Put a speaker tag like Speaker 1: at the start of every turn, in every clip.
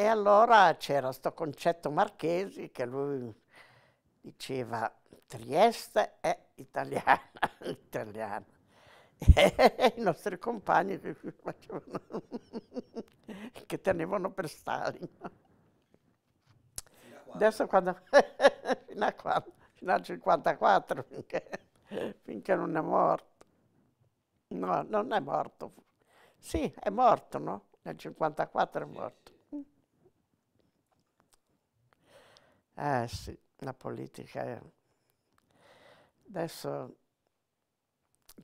Speaker 1: E allora c'era questo concetto marchesi che lui diceva Trieste è italiana, italiana. E i nostri compagni che, facevano, che tenevano per Stalin. Adesso quando, fino, a quando, fino al 54, finché, finché non è morto. No, non è morto. Sì, è morto, no? Nel 54 è morto. Eh sì, la politica è... Adesso,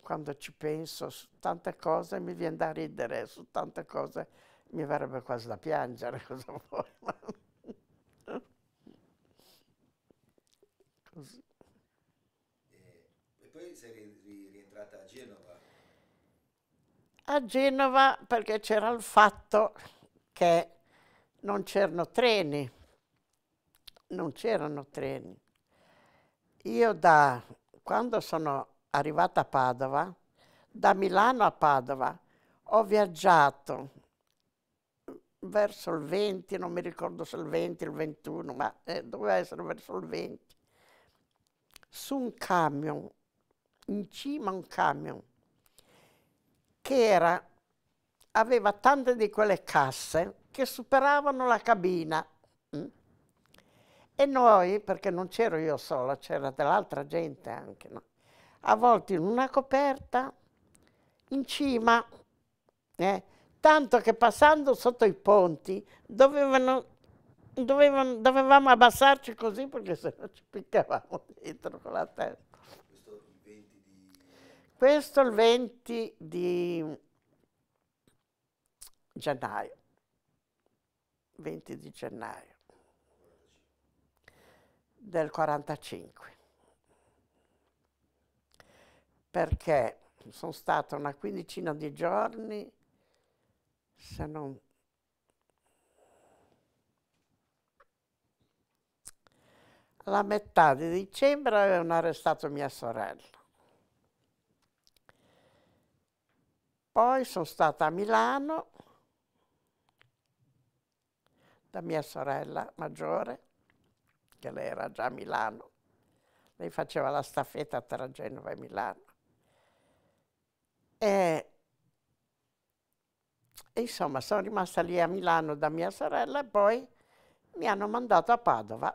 Speaker 1: quando ci penso su tante cose, mi viene da ridere, su tante cose mi verrebbe quasi da piangere, cosa vuoi. Così.
Speaker 2: E poi sei rientrata a Genova?
Speaker 1: A Genova perché c'era il fatto che non c'erano treni non c'erano treni. Io da quando sono arrivata a Padova, da Milano a Padova, ho viaggiato verso il 20, non mi ricordo se il 20, il 21, ma eh, doveva essere verso il 20, su un camion, in cima a un camion, che era, aveva tante di quelle casse che superavano la cabina. Mm? E noi, perché non c'ero io sola, c'era dell'altra gente anche, no? avvolti in una coperta in cima, eh? tanto che passando sotto i ponti dovevano, dovevano, dovevamo abbassarci così perché se no ci piccavamo dentro con la testa. Questo il 20 di... gennaio. 20 di gennaio del 45 perché sono stata una quindicina di giorni se non la metà di dicembre avevano arrestato mia sorella poi sono stata a Milano da mia sorella maggiore perché lei era già a Milano. Lei faceva la staffetta tra Genova e Milano. E, e insomma, sono rimasta lì a Milano da mia sorella e poi mi hanno mandato a Padova.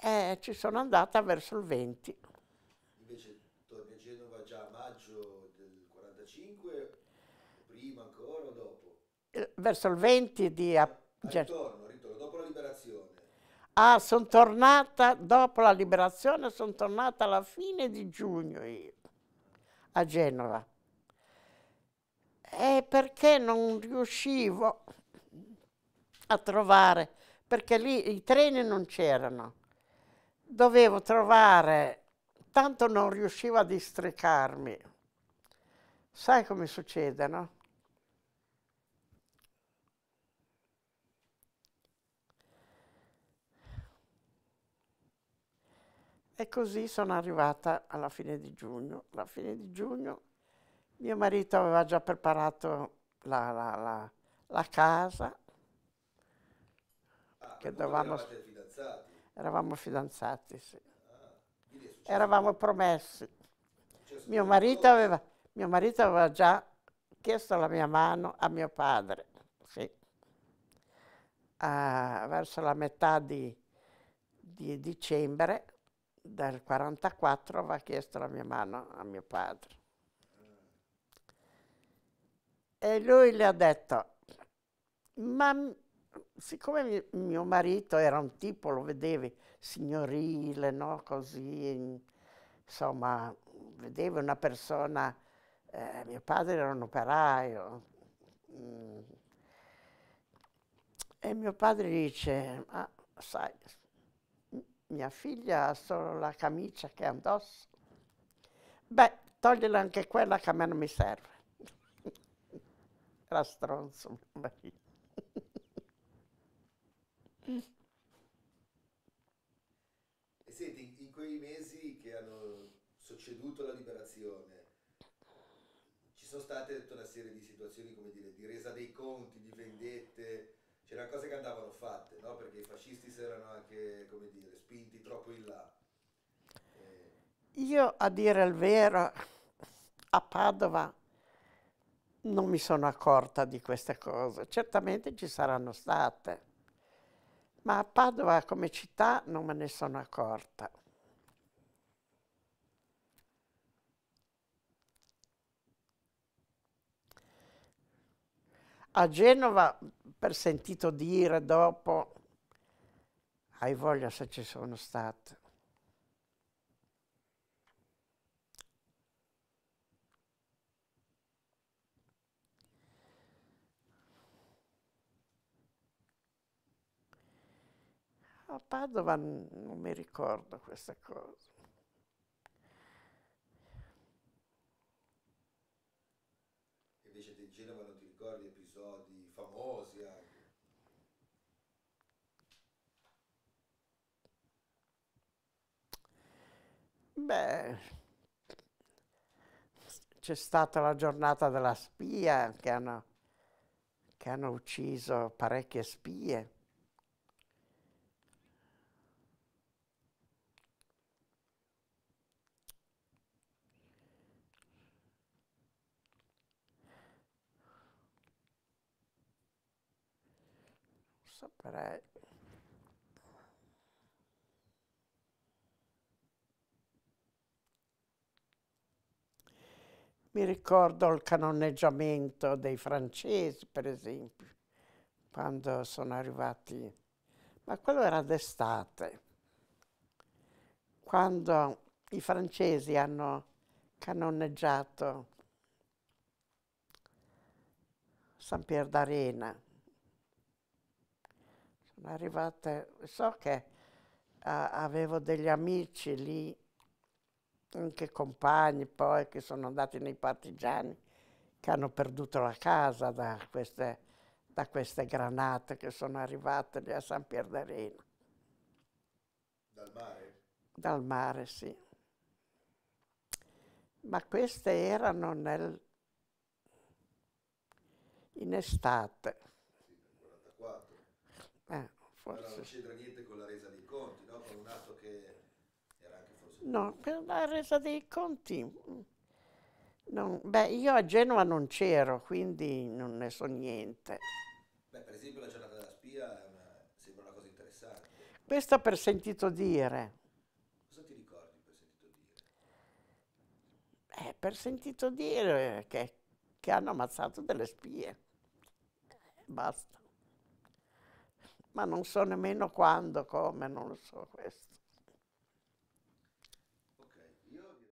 Speaker 1: E ci sono andata verso il 20.
Speaker 2: Invece torni a Genova già a maggio del 45, prima ancora o dopo?
Speaker 1: Eh, verso il 20 di... A, Ah, sono tornata dopo la liberazione, sono tornata alla fine di giugno io, a Genova. E eh, perché non riuscivo a trovare, perché lì i treni non c'erano. Dovevo trovare, tanto non riuscivo a districarmi. Sai come succede, no? E così sono arrivata alla fine di giugno. Alla fine di giugno mio marito aveva già preparato la, la, la, la casa. Ah, che dovevamo... fidanzati? Eravamo fidanzati, sì. Ah, eravamo promessi. Cioè, mio marito, aveva, mio marito aveva già chiesto la mia mano a mio padre, sì. Ah, verso la metà di, di dicembre dal 1944 aveva chiesto la mia mano a mio padre. E lui le ha detto, ma siccome mio marito era un tipo, lo vedevi, signorile, no? Così, insomma, vedevi una persona, eh, mio padre era un operaio. Mm". E mio padre dice, ma ah, sai, mia figlia ha solo la camicia che ha addosso. Beh, togliela anche quella che a me non mi serve. Era stronzo mio marito.
Speaker 2: E senti, in quei mesi che hanno succeduto la liberazione, ci sono state tutta una serie di situazioni, come dire, di resa dei conti, di vendette, c'erano cose che andavano fatte, no? Perché i fascisti si erano anche, come dire,
Speaker 1: io, a dire il vero, a Padova non mi sono accorta di queste cose. Certamente ci saranno state, ma a Padova come città non me ne sono accorta. A Genova, per sentito dire dopo, hai voglia se ci sono state. Padova non mi ricordo questa cosa.
Speaker 2: Invece di Genova non ti ricordi episodi famosi anche?
Speaker 1: Beh, c'è stata la giornata della spia che hanno, che hanno ucciso parecchie spie. saprei. Mi ricordo il canoneggiamento dei francesi, per esempio, quando sono arrivati, ma quello era d'estate, quando i francesi hanno canoneggiato San Pier d'Arena arrivate, so che a, avevo degli amici lì, anche compagni poi che sono andati nei partigiani, che hanno perduto la casa da queste, da queste granate che sono arrivate lì a San Pierderino. Dal mare? Dal mare, sì. Ma queste erano nel... in estate. Eh, forse. Però non
Speaker 2: c'entra niente con la resa dei conti, no? Con un atto che era anche forse... No,
Speaker 1: per la resa dei conti... Mm, non, beh, io a Genova non c'ero, quindi non ne so niente.
Speaker 2: Beh, per esempio la giornata della spia una, eh, sembra una cosa interessante.
Speaker 1: Questa per sentito dire.
Speaker 2: Cosa ti ricordi per sentito
Speaker 1: dire? Eh, per sentito dire che, che hanno ammazzato delle spie. Basta ma non so nemmeno quando, come, non lo so questo.